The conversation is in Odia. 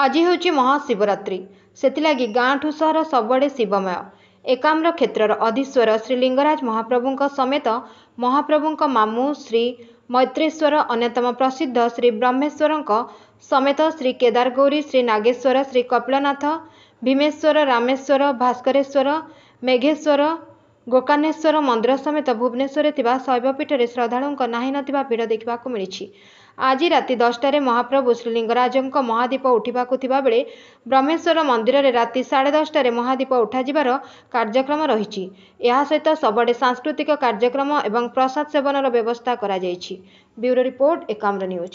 आज हेर्छ महाशिवरती सि गाँठु सहर सबुआ शिवमय एकाम्र क्षेत्र र अधीश्वर श्री लिङ्गराज महाप्रभु समेत महाप्रभु मामु श्री मैत्रेश्वर अन्यतम प्रसिद्ध श्री ब्रह्मेश्वर समेत श्री केदारगौरी श्री नागेश्वर श्री कपिलनाथ भीमेश्वर रामेश्वर भास्करेश्वर मेघेश्वर ଗୋକାନେଶ୍ୱର ମନ୍ଦିର ସମେତ ଭୁବନେଶ୍ୱରରେ ଥିବା ଶୈବପୀଠରେ ଶ୍ରଦ୍ଧାଳୁଙ୍କ ନାହିଁ ନଥିବା ଭିଡ଼ ଦେଖିବାକୁ ମିଳିଛି ଆଜି ରାତି ଦଶଟାରେ ମହାପ୍ରଭୁ ଶ୍ରୀଲିଙ୍ଗରାଜଙ୍କ ମହାଦୀପ ଉଠିବାକୁ ଥିବାବେଳେ ବ୍ରହ୍ମେଶ୍ୱର ମନ୍ଦିରରେ ରାତି ସାଢ଼େ ଦଶଟାରେ ମହାଦୀପ ଉଠାଯିବାର କାର୍ଯ୍ୟକ୍ରମ ରହିଛି ଏହା ସହିତ ସବୁଆଡ଼େ ସାଂସ୍କୃତିକ କାର୍ଯ୍ୟକ୍ରମ ଏବଂ ପ୍ରସାଦ ସେବନର ବ୍ୟବସ୍ଥା କରାଯାଇଛି ବ୍ୟୁରୋ ରିପୋର୍ଟ ଏକାମ୍ର ନ୍ୟୁଜ୍